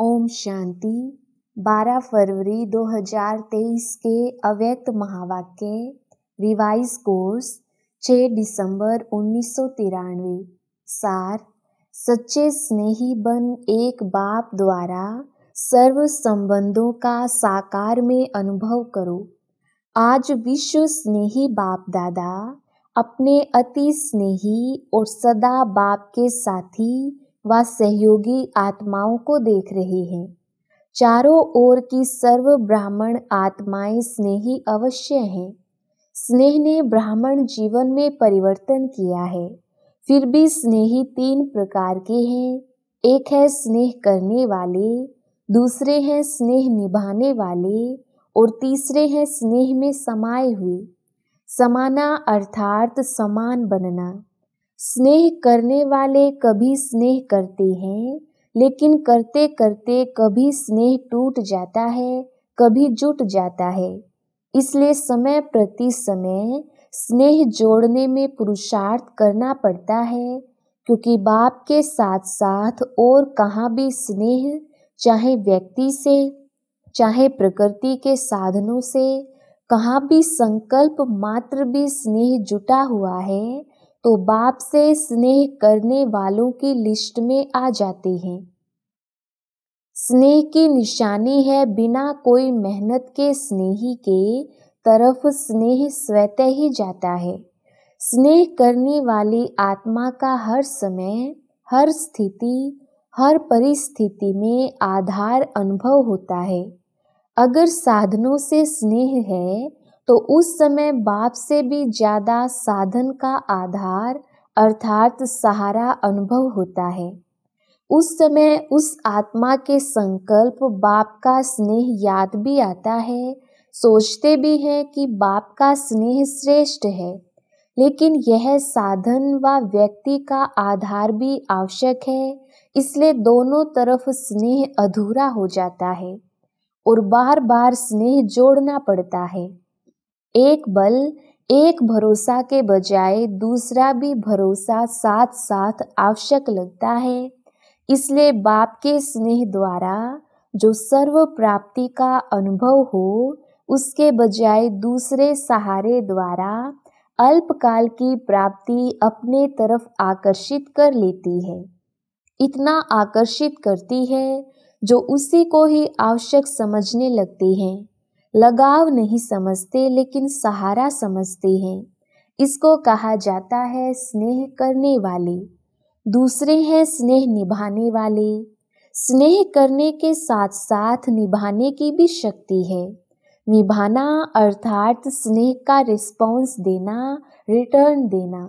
ओम शांति 12 फरवरी 2023 के अव्यक्त महावाक्य रिवाइज कोर्स 6 दिसंबर उन्नीस सार सच्चे स्नेही बन एक बाप द्वारा सर्व संबंधों का साकार में अनुभव करो आज विश्व स्नेही बाप दादा अपने अति स्नेही और सदा बाप के साथी व सहयोगी आत्माओं को देख रहे हैं चारों ओर की सर्व ब्राह्मण आत्माएं स्नेही अवश्य हैं स्नेह ने ब्राह्मण जीवन में परिवर्तन किया है फिर भी स्नेही तीन प्रकार के हैं एक है स्नेह करने वाले दूसरे हैं स्नेह निभाने वाले और तीसरे हैं स्नेह में समाये हुए समाना अर्थात समान बनना स्नेह करने वाले कभी स्नेह करते हैं लेकिन करते करते कभी स्नेह टूट जाता है कभी जुट जाता है इसलिए समय प्रति समय स्नेह जोड़ने में पुरुषार्थ करना पड़ता है क्योंकि बाप के साथ साथ और कहाँ भी स्नेह चाहे व्यक्ति से चाहे प्रकृति के साधनों से कहाँ भी संकल्प मात्र भी स्नेह जुटा हुआ है तो बाप से स्नेह करने वालों की लिस्ट में आ जाते हैं स्नेह की निशानी है बिना कोई मेहनत के स्नेही के तरफ स्नेह स्वतः ही जाता है स्नेह करने वाली आत्मा का हर समय हर स्थिति हर परिस्थिति में आधार अनुभव होता है अगर साधनों से स्नेह है तो उस समय बाप से भी ज्यादा साधन का आधार अर्थात सहारा अनुभव होता है उस समय उस आत्मा के संकल्प बाप का स्नेह याद भी आता है सोचते भी हैं कि बाप का स्नेह श्रेष्ठ है लेकिन यह साधन व व्यक्ति का आधार भी आवश्यक है इसलिए दोनों तरफ स्नेह अधूरा हो जाता है और बार बार स्नेह जोड़ना पड़ता है एक बल एक भरोसा के बजाय दूसरा भी भरोसा साथ साथ आवश्यक लगता है इसलिए बाप के स्नेह द्वारा जो सर्व प्राप्ति का अनुभव हो उसके बजाय दूसरे सहारे द्वारा अल्पकाल की प्राप्ति अपने तरफ आकर्षित कर लेती है इतना आकर्षित करती है जो उसी को ही आवश्यक समझने लगती हैं लगाव नहीं समझते लेकिन सहारा समझते हैं इसको कहा जाता है स्नेह करने वाले दूसरे हैं स्नेह निभाने वाले स्नेह करने के साथ साथ निभाने की भी शक्ति है निभाना अर्थात स्नेह का रिस्पॉन्स देना रिटर्न देना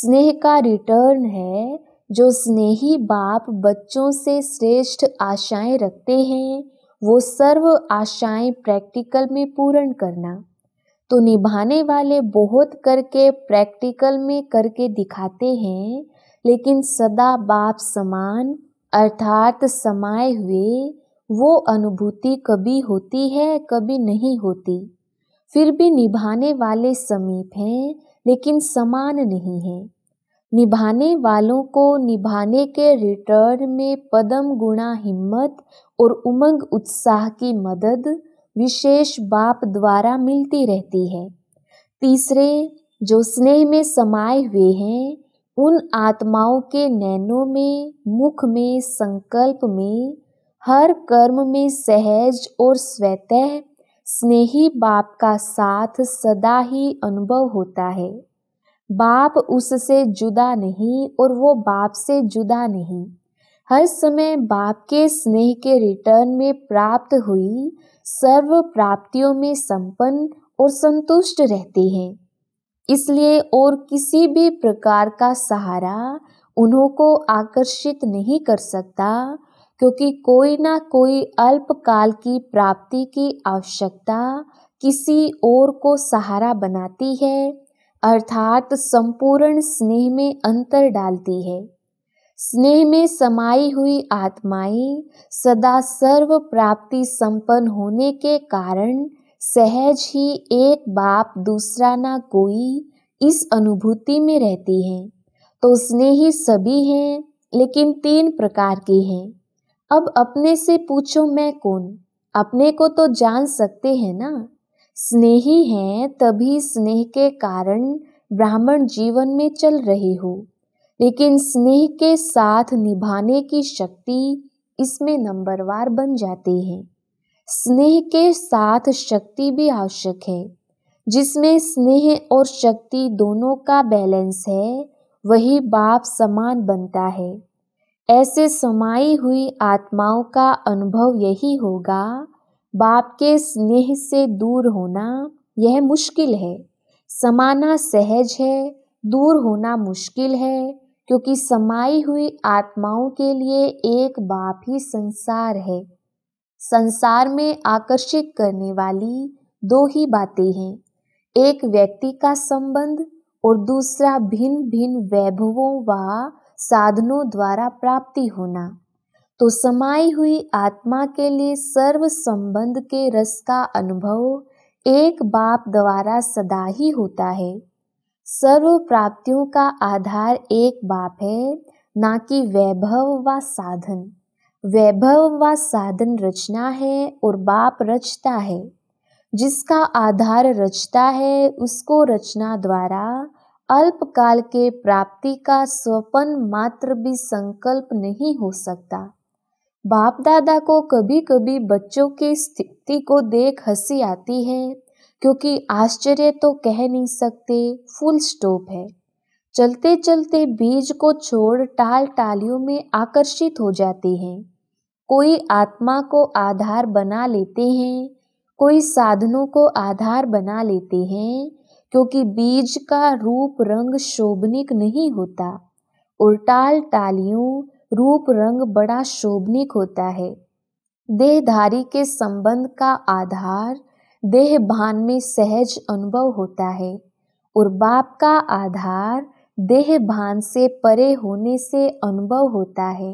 स्नेह का रिटर्न है जो स्नेही बाप बच्चों से श्रेष्ठ आशाएं रखते हैं वो सर्व आशाएं प्रैक्टिकल में पूर्ण करना तो निभाने वाले बहुत करके प्रैक्टिकल में करके दिखाते हैं लेकिन सदा बाप समान अर्थात समाये हुए वो अनुभूति कभी होती है कभी नहीं होती फिर भी निभाने वाले समीप हैं लेकिन समान नहीं हैं निभाने वालों को निभाने के रिटर्न में पदम गुणा हिम्मत और उमंग उत्साह की मदद विशेष बाप द्वारा मिलती रहती है तीसरे जो स्नेह में समाये हुए हैं उन आत्माओं के नैनों में मुख में संकल्प में हर कर्म में सहज और स्वतः स्नेही बाप का साथ सदा ही अनुभव होता है बाप उससे जुदा नहीं और वो बाप से जुदा नहीं हर समय बाप के स्नेह के रिटर्न में प्राप्त हुई सर्व प्राप्तियों में संपन्न और संतुष्ट रहते हैं इसलिए और किसी भी प्रकार का सहारा उन्हों को आकर्षित नहीं कर सकता क्योंकि कोई ना कोई अल्पकाल की प्राप्ति की आवश्यकता किसी और को सहारा बनाती है अर्थात संपूर्ण स्नेह में अंतर डालती है स्नेह में समाई हुई आत्माएं सदा सर्व प्राप्ति संपन्न होने के कारण सहज ही एक बाप दूसरा ना कोई इस अनुभूति में रहती हैं तो स्नेही सभी हैं लेकिन तीन प्रकार के हैं अब अपने से पूछो मैं कौन अपने को तो जान सकते हैं ना स्नेही हैं तभी स्नेह के कारण ब्राह्मण जीवन में चल रहे हो लेकिन स्नेह के साथ निभाने की शक्ति इसमें नंबरवार बन जाती है स्नेह के साथ शक्ति भी आवश्यक है जिसमें स्नेह और शक्ति दोनों का बैलेंस है वही बाप समान बनता है ऐसे समाई हुई आत्माओं का अनुभव यही होगा बाप के स्नेह से दूर होना यह मुश्किल है समाना सहज है दूर होना मुश्किल है क्योंकि समाई हुई आत्माओं के लिए एक बाप ही संसार है संसार में आकर्षित करने वाली दो ही बातें हैं एक व्यक्ति का संबंध और दूसरा भिन्न भिन्न वैभवों व साधनों द्वारा प्राप्ति होना तो समाई हुई आत्मा के लिए सर्व संबंध के रस का अनुभव एक बाप द्वारा सदा ही होता है सर्व प्राप्तियों का आधार एक बाप है ना कि वैभव व साधन वैभव व साधन रचना है और बाप रचता है जिसका आधार रचता है उसको रचना द्वारा अल्पकाल के प्राप्ति का स्वपन मात्र भी संकल्प नहीं हो सकता बाप दादा को कभी कभी बच्चों की स्थिति को देख हंसी आती है क्योंकि आश्चर्य तो कह नहीं सकते फुल स्टॉप है चलते चलते बीज को छोड़ टाल टालियों में आकर्षित हो जाते हैं कोई आत्मा को आधार बना लेते हैं कोई साधनों को आधार बना लेते हैं क्योंकि बीज का रूप रंग शोभनिक नहीं होता और टाल टालियों रूप रंग बड़ा शोभनिक होता है देहधारी के संबंध का आधार देह भान में सहज अनुभव होता है और बाप का आधार देह भान से परे होने से अनुभव होता है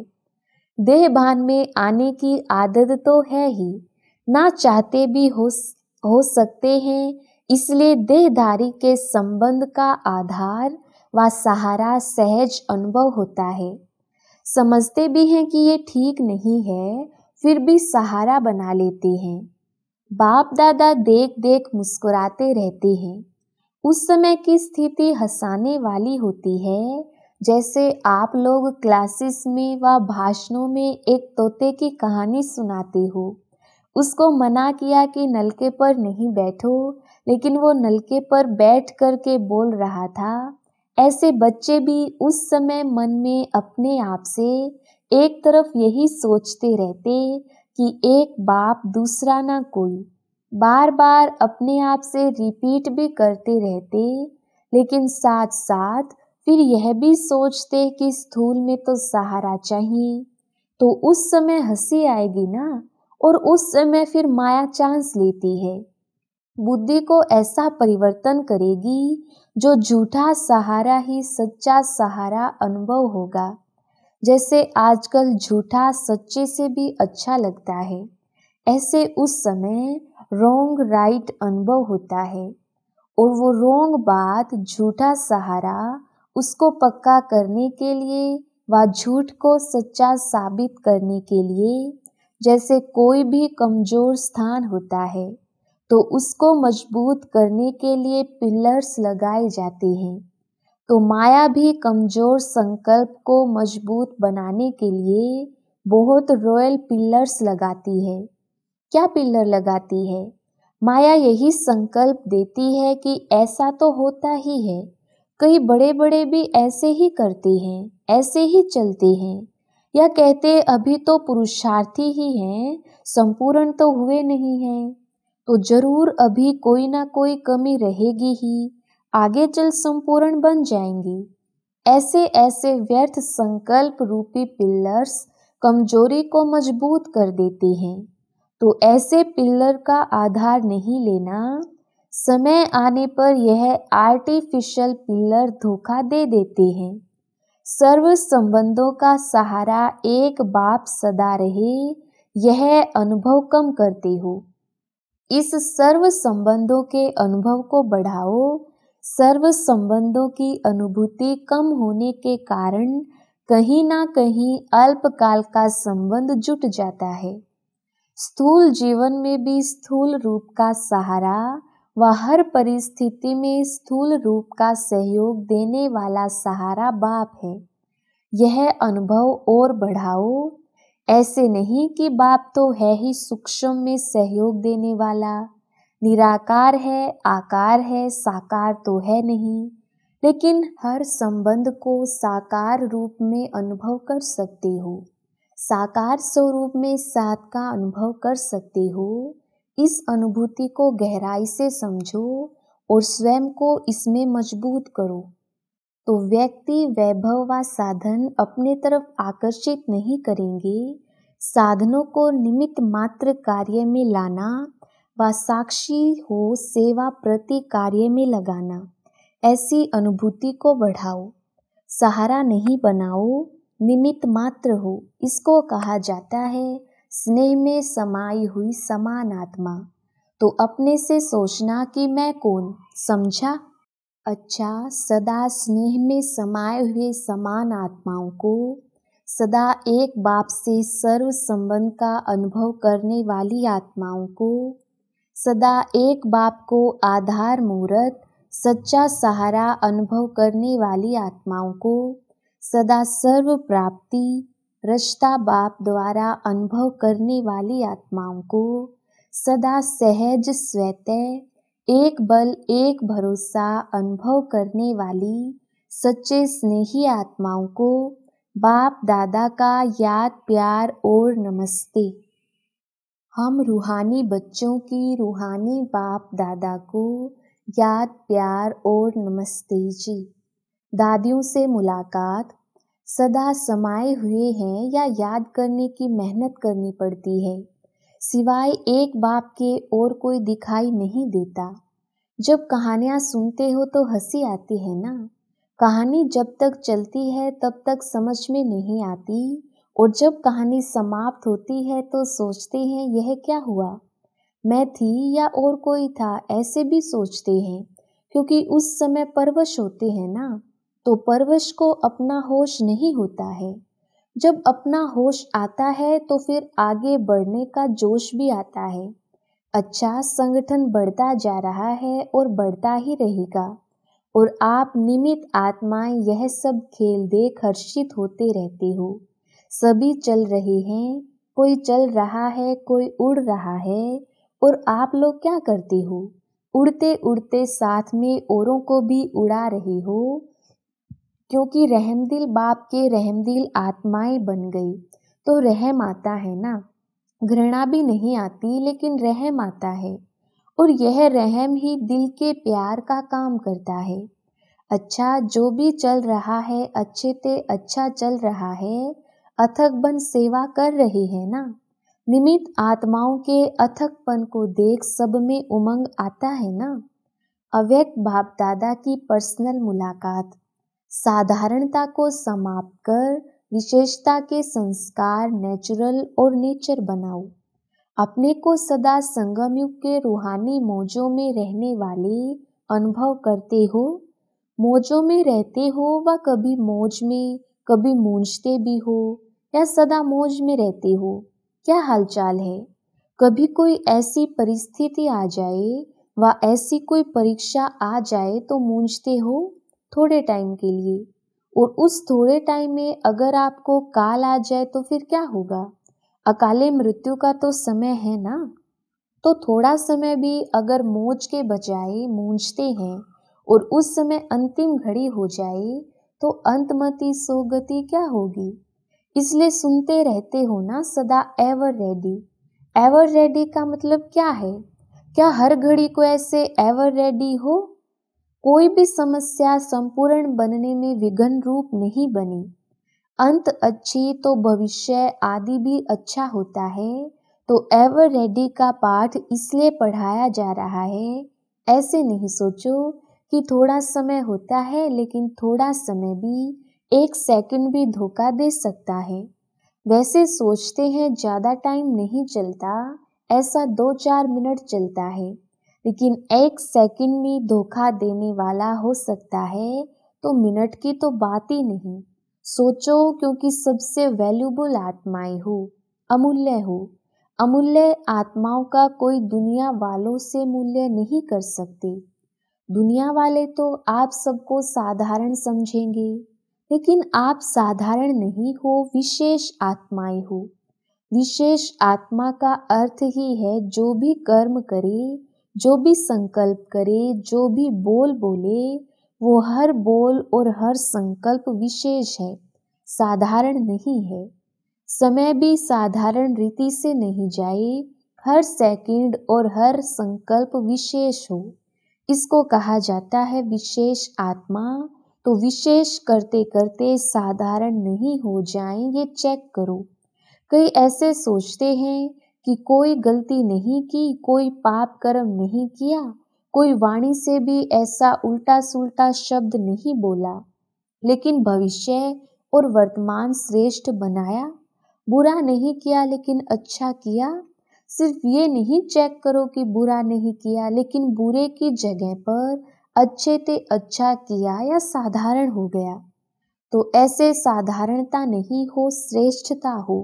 देह भान में आने की आदत तो है ही ना चाहते भी हो हो सकते हैं इसलिए देहधारी के संबंध का आधार व सहारा सहज अनुभव होता है समझते भी हैं कि ये ठीक नहीं है फिर भी सहारा बना लेते हैं बाप दादा देख देख मुस्कुराते रहते हैं उस समय की स्थिति हंसाने वाली होती है जैसे आप लोग क्लासेस में व भाषणों में एक तोते की कहानी सुनाते हो उसको मना किया कि नलके पर नहीं बैठो लेकिन वो नलके पर बैठ करके बोल रहा था ऐसे बच्चे भी उस समय मन में अपने आप से एक तरफ यही सोचते रहते कि एक बाप दूसरा ना कोई बार बार अपने आप से रिपीट भी करते रहते लेकिन साथ साथ फिर यह भी सोचते कि स्थूल में तो सहारा चाहिए तो उस समय हंसी आएगी ना और उस समय फिर माया चांस लेती है बुद्धि को ऐसा परिवर्तन करेगी जो झूठा सहारा ही सच्चा सहारा अनुभव होगा जैसे आजकल झूठा सच्चे से भी अच्छा लगता है ऐसे उस समय रोंग राइट अनुभव होता है और वो रोंग बात झूठा सहारा उसको पक्का करने के लिए व झूठ को सच्चा साबित करने के लिए जैसे कोई भी कमज़ोर स्थान होता है तो उसको मजबूत करने के लिए पिलर्स लगाए जाते हैं तो माया भी कमजोर संकल्प को मजबूत बनाने के लिए बहुत रॉयल पिलर्स लगाती है क्या पिलर लगाती है माया यही संकल्प देती है कि ऐसा तो होता ही है कई बड़े बड़े भी ऐसे ही करते हैं ऐसे ही चलते हैं या कहते अभी तो पुरुषार्थी ही हैं संपूर्ण तो हुए नहीं हैं तो जरूर अभी कोई ना कोई कमी रहेगी ही आगे चल संपूर्ण बन जाएंगी ऐसे ऐसे व्यर्थ संकल्प रूपी पिलर्स कमजोरी को मजबूत कर देते हैं तो ऐसे पिल्लर का आधार नहीं लेना समय आने पर यह आर्टिफिशियल पिल्लर धोखा दे देते हैं सर्व संबंधों का सहारा एक बाप सदा रहे यह अनुभव कम करते हो इस सर्व संबंधों के अनुभव को बढ़ाओ सर्व संबंधों की अनुभूति कम होने के कारण कहीं ना कहीं अल्पकाल का संबंध जुट जाता है स्थूल जीवन में भी स्थूल रूप का सहारा व हर परिस्थिति में स्थूल रूप का सहयोग देने वाला सहारा बाप है यह अनुभव और बढ़ाओ ऐसे नहीं कि बाप तो है ही सूक्ष्म में सहयोग देने वाला निराकार है आकार है साकार तो है नहीं लेकिन हर संबंध को साकार रूप में अनुभव कर सकते हो साकार स्वरूप में सात का अनुभव कर सकते हो इस अनुभूति को गहराई से समझो और स्वयं को इसमें मजबूत करो तो व्यक्ति वैभव व साधन अपने तरफ आकर्षित नहीं करेंगे साधनों को निमित्त मात्र कार्य में लाना व साक्षी हो सेवा प्रति कार्य में लगाना ऐसी अनुभूति को बढ़ाओ सहारा नहीं बनाओ निमित्त मात्र हो इसको कहा जाता है स्नेह में समाई हुई समान आत्मा तो अपने से सोचना कि मैं कौन समझा अच्छा सदा स्नेह में समाये हुए समान आत्माओं को सदा एक बाप से सर्व संबंध का अनुभव करने वाली आत्माओं को सदा एक बाप को आधार मूर्त सच्चा सहारा अनुभव करने वाली आत्माओं को सदा सर्व प्राप्ति रचता बाप द्वारा अनुभव करने वाली आत्माओं को सदा सहज स्वतः एक बल एक भरोसा अनुभव करने वाली सच्चे स्नेही आत्माओं को बाप दादा का याद प्यार और नमस्ते हम रूहानी बच्चों की रूहानी बाप दादा को याद प्यार और नमस्ते जी दादियों से मुलाकात सदा समाये हुए हैं या याद करने की मेहनत करनी पड़ती है सिवाय एक बाप के और कोई दिखाई नहीं देता जब कहानियाँ सुनते हो तो हंसी आती है ना कहानी जब तक चलती है तब तक समझ में नहीं आती और जब कहानी समाप्त होती है तो सोचते हैं यह क्या हुआ मैं थी या और कोई था ऐसे भी सोचते हैं क्योंकि उस समय परवश होते हैं ना तो परवश को अपना होश नहीं होता है जब अपना होश आता है तो फिर आगे बढ़ने का जोश भी आता है अच्छा संगठन बढ़ता जा रहा है और बढ़ता ही रहेगा और आप निमित आत्माएं यह सब खेल देख हर्षित होते रहते हो सभी चल रहे हैं कोई चल रहा है कोई उड़ रहा है और आप लोग क्या करते हो उड़ते उड़ते साथ में औरों को भी उड़ा रहे हो क्योंकि रहमदिल बाप के रहमदिल आत्माएं बन गई तो रहम आता है ना घृणा भी नहीं आती लेकिन रहम आता है और यह रहम ही दिल के प्यार का काम करता है अच्छा जो भी चल रहा है अच्छे ते अच्छा चल रहा है बन सेवा कर रहे हैं ना निमित आत्माओं के अथकपन को देख सब में उमंग आता है ना अव्यक्त बाप दादा की पर्सनल मुलाकात साधारणता को समाप्त कर विशेषता के संस्कार नेचुरल और नेचर बनाओ अपने को सदा संगमयुग के रूहानी मौजों में रहने वाले अनुभव करते हो मौजों में रहते हो व कभी मौज में कभी मूंझते भी हो या सदा मौज में रहते हो क्या हालचाल है कभी कोई ऐसी परिस्थिति आ जाए व ऐसी कोई परीक्षा आ जाए तो मूंझते हो थोड़े टाइम के लिए और उस थोड़े टाइम में अगर आपको काल आ जाए तो फिर क्या होगा अकाले मृत्यु का तो समय है ना तो थोड़ा समय भी अगर मोज के बजाय मूंझते हैं और उस समय अंतिम घड़ी हो जाए तो अंतमति सोगति क्या होगी इसलिए सुनते रहते हो ना सदा एवर रेडी एवर रेडी का मतलब क्या है क्या हर घड़ी को ऐसे एवर रेडी हो कोई भी समस्या संपूर्ण बनने में विघ्न रूप नहीं बनी अंत अच्छी तो भविष्य आदि भी अच्छा होता है तो एवर रेडी का पाठ इसलिए पढ़ाया जा रहा है ऐसे नहीं सोचो कि थोड़ा समय होता है लेकिन थोड़ा समय भी एक सेकंड भी धोखा दे सकता है वैसे सोचते हैं ज़्यादा टाइम नहीं चलता ऐसा दो चार मिनट चलता है लेकिन एक सेकंड में धोखा देने वाला हो सकता है तो मिनट की तो बात ही नहीं सोचो क्योंकि सबसे वैल्यूबल आत्माएं हो अमूल्य हो अमूल्य आत्माओं का कोई दुनिया वालों से मूल्य नहीं कर सकते दुनिया वाले तो आप सबको साधारण समझेंगे लेकिन आप साधारण नहीं हो विशेष आत्माएं हो विशेष आत्मा का अर्थ ही है जो भी कर्म करे जो भी संकल्प करे जो भी बोल बोले वो हर बोल और हर संकल्प विशेष है साधारण नहीं है समय भी साधारण रीति से नहीं जाए हर सेकंड और हर संकल्प विशेष हो इसको कहा जाता है विशेष आत्मा तो विशेष करते करते साधारण नहीं हो जाए ये चेक करो कई ऐसे सोचते हैं कि कोई गलती नहीं की कोई पाप कर्म नहीं किया कोई वाणी से भी ऐसा उल्टा सुल्टा शब्द नहीं बोला लेकिन भविष्य और वर्तमान श्रेष्ठ बनाया बुरा नहीं किया लेकिन अच्छा किया सिर्फ ये नहीं चेक करो कि बुरा नहीं किया लेकिन बुरे की जगह पर अच्छे ते अच्छा किया या साधारण हो गया तो ऐसे साधारणता नहीं हो श्रेष्ठता हो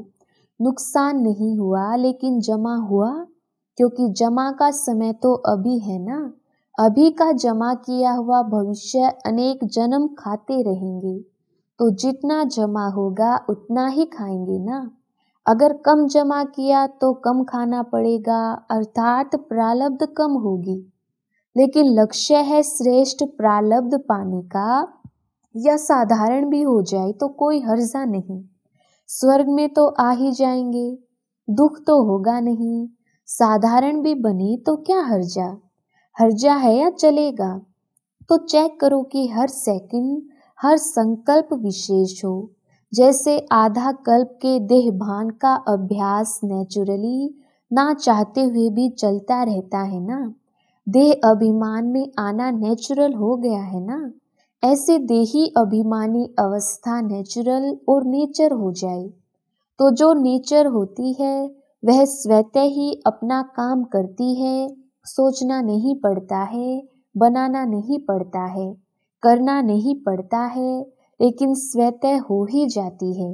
नुकसान नहीं हुआ लेकिन जमा हुआ क्योंकि जमा का समय तो अभी है ना अभी का जमा किया हुआ भविष्य अनेक जन्म खाते रहेंगे तो जितना जमा होगा उतना ही खाएंगे ना अगर कम जमा किया तो कम खाना पड़ेगा अर्थात प्रालब्ध कम होगी लेकिन लक्ष्य है श्रेष्ठ प्रालब्ध पाने का या साधारण भी हो जाए तो कोई हर्जा नहीं स्वर्ग में तो आ ही जाएंगे दुख तो होगा नहीं साधारण भी बने तो क्या हर्जा हर्जा है या चलेगा तो चेक करो कि हर सेकंड हर संकल्प विशेष हो जैसे आधा कल्प के देह भान का अभ्यास नेचुरली ना चाहते हुए भी चलता रहता है ना देह अभिमान में आना नेचुरल हो गया है ना ऐसे देही अभिमानी अवस्था नेचुरल और नेचर हो जाए तो जो नेचर होती है वह स्वतः ही अपना काम करती है सोचना नहीं पड़ता है बनाना नहीं पड़ता है करना नहीं पड़ता है लेकिन स्वतः हो ही जाती है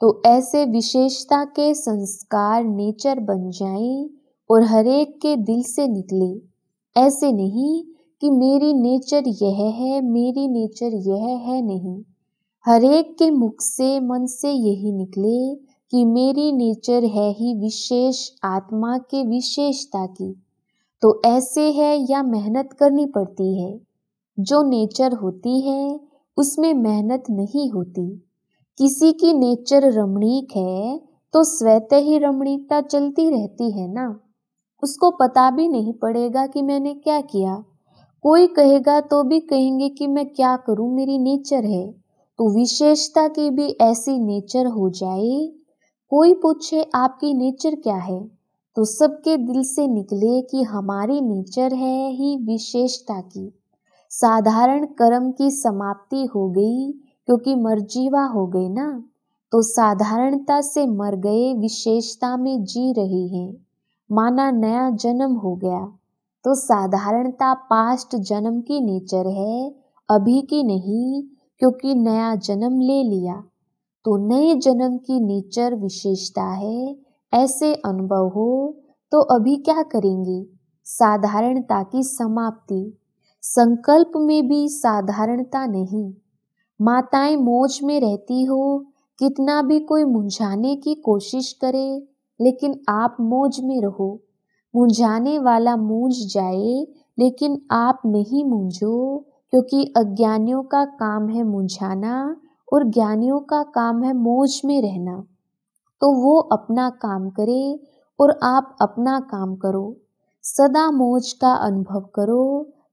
तो ऐसे विशेषता के संस्कार नेचर बन जाएं और हरेक के दिल से निकले ऐसे नहीं कि मेरी नेचर यह है मेरी नेचर यह है नहीं हरेक के मुख से मन से यही निकले कि मेरी नेचर है ही विशेष आत्मा के विशेषता की तो ऐसे है या मेहनत करनी पड़ती है जो नेचर होती है उसमें मेहनत नहीं होती किसी की नेचर रमणीक है तो स्वत ही रमणीकता चलती रहती है ना उसको पता भी नहीं पड़ेगा कि मैंने क्या किया कोई कहेगा तो भी कहेंगे कि मैं क्या करूं मेरी नेचर है तो विशेषता की भी ऐसी नेचर हो जाए कोई पूछे आपकी नेचर क्या है तो सबके दिल से निकले कि हमारी नेचर है ही विशेषता की साधारण कर्म की समाप्ति हो गई क्योंकि मर्जीवा हो गई ना तो साधारणता से मर गए विशेषता में जी रहे हैं माना नया जन्म हो गया तो साधारणता पास्ट जन्म की नेचर है अभी की नहीं क्योंकि नया जन्म ले लिया तो नए जन्म की नेचर विशेषता है ऐसे अनुभव हो तो अभी क्या करेंगे साधारणता की समाप्ति संकल्प में भी साधारणता नहीं माताएं मोज में रहती हो कितना भी कोई मुंझाने की कोशिश करे लेकिन आप मोज में रहो मुंझाने वाला मूंझ जाए लेकिन आप नहीं मूंझो क्योंकि अज्ञानियों का काम है मुंझाना और ज्ञानियों का काम है मोज में रहना तो वो अपना काम करे और आप अपना काम करो सदा मोज का अनुभव करो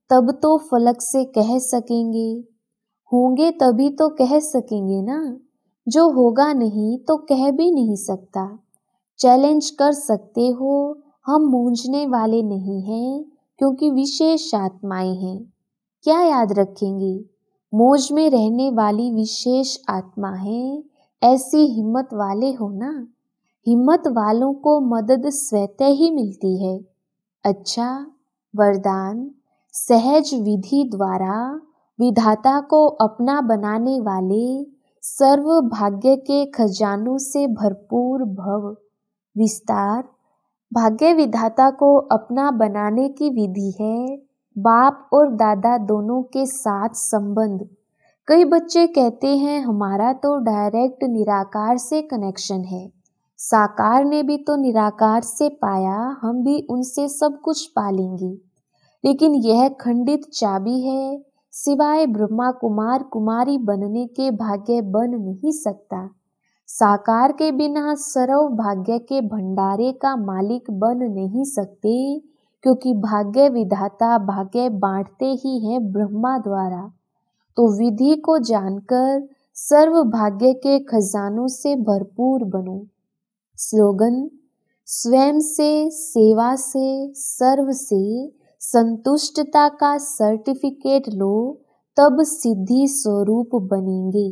तब तो फलक से कह सकेंगे होंगे तभी तो कह सकेंगे ना जो होगा नहीं तो कह भी नहीं सकता चैलेंज कर सकते हो हम मूंझने वाले नहीं हैं क्योंकि विशेष आत्माएं हैं क्या याद रखेंगे मोज में रहने वाली विशेष आत्मा है ऐसी हिम्मत वाले हो ना हिम्मत वालों को मदद स्वतः ही मिलती है अच्छा वरदान सहज विधि द्वारा विधाता को अपना बनाने वाले सर्व भाग्य के खजानों से भरपूर भव विस्तार भाग्य विधाता को अपना बनाने की विधि है बाप और दादा दोनों के साथ संबंध कई बच्चे कहते हैं हमारा तो डायरेक्ट निराकार से कनेक्शन है साकार ने भी तो निराकार से पाया हम भी उनसे सब कुछ पालेंगे लेकिन यह खंडित चाबी है सिवाय ब्रह्मा कुमार कुमारी बनने के भाग्य बन नहीं सकता साकार के बिना सर्व भाग्य के भंडारे का मालिक बन नहीं सकते क्योंकि भाग्य विधाता भाग्य बांटते ही हैं ब्रह्मा द्वारा तो विधि को जानकर सर्व भाग्य के खजानों से भरपूर बनो स्लोगन स्वयं से सेवा से सर्व से संतुष्टता का सर्टिफिकेट लो तब सिद्धि स्वरूप बनेंगे